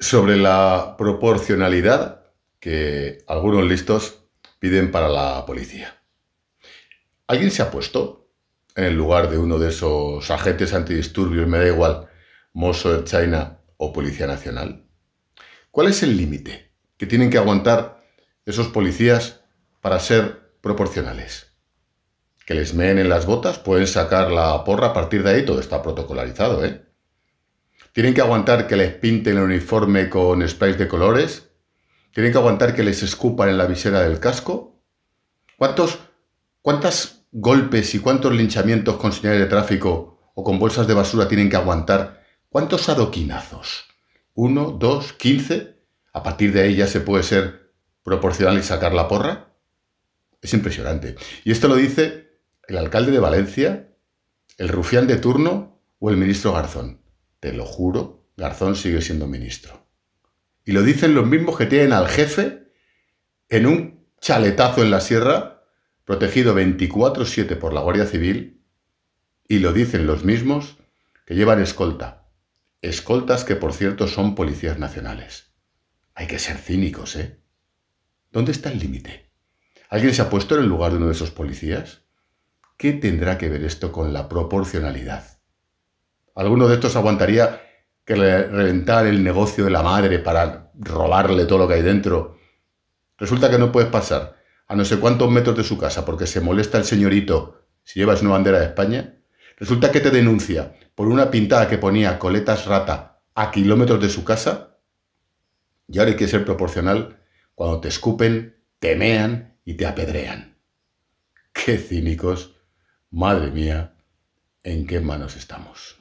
sobre la proporcionalidad que algunos listos piden para la policía. ¿Alguien se ha puesto en el lugar de uno de esos agentes antidisturbios, me da igual, Mosso de China o Policía Nacional? ¿Cuál es el límite que tienen que aguantar esos policías para ser proporcionales? ¿Que les meen en las botas? Pueden sacar la porra a partir de ahí, todo está protocolarizado, ¿eh? Tienen que aguantar que les pinten el uniforme con sprays de colores. Tienen que aguantar que les escupan en la visera del casco. ¿Cuántos, cuántas golpes y cuántos linchamientos con señales de tráfico o con bolsas de basura tienen que aguantar? ¿Cuántos adoquinazos? ¿Uno, dos, quince? ¿A partir de ahí ya se puede ser proporcional y sacar la porra? Es impresionante. Y esto lo dice el alcalde de Valencia, el rufián de turno o el ministro Garzón. Te lo juro, Garzón sigue siendo ministro. Y lo dicen los mismos que tienen al jefe en un chaletazo en la sierra, protegido 24-7 por la Guardia Civil, y lo dicen los mismos que llevan escolta. Escoltas que, por cierto, son policías nacionales. Hay que ser cínicos, ¿eh? ¿Dónde está el límite? ¿Alguien se ha puesto en el lugar de uno de esos policías? ¿Qué tendrá que ver esto con la proporcionalidad? alguno de estos aguantaría que le reventar el negocio de la madre para robarle todo lo que hay dentro. Resulta que no puedes pasar a no sé cuántos metros de su casa porque se molesta el señorito si llevas una bandera de España. Resulta que te denuncia por una pintada que ponía coletas rata a kilómetros de su casa. Y ahora hay que ser proporcional cuando te escupen, te mean y te apedrean. ¡Qué cínicos! Madre mía, ¿en qué manos estamos?